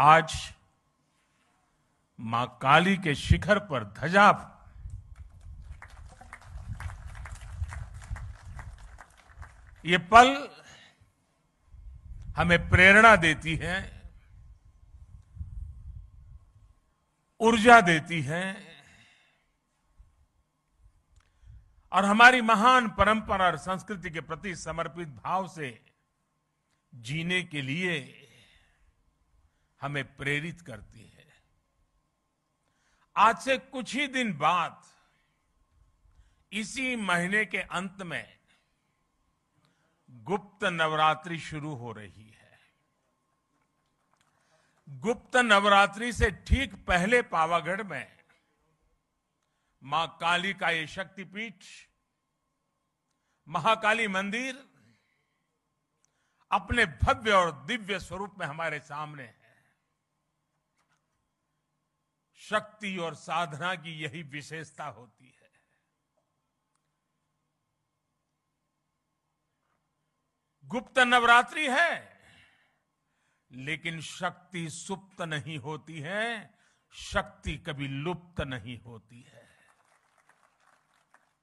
आज मां काली के शिखर पर धजा ये पल हमें प्रेरणा देती है ऊर्जा देती है और हमारी महान परंपरा और संस्कृति के प्रति समर्पित भाव से जीने के लिए हमें प्रेरित करती है आज से कुछ ही दिन बाद इसी महीने के अंत में गुप्त नवरात्रि शुरू हो रही है गुप्त नवरात्रि से ठीक पहले पावागढ़ में मां काली का ये शक्तिपीठ महाकाली मंदिर अपने भव्य और दिव्य स्वरूप में हमारे सामने है शक्ति और साधना की यही विशेषता होती है गुप्त नवरात्रि है लेकिन शक्ति सुप्त नहीं होती है शक्ति कभी लुप्त नहीं होती है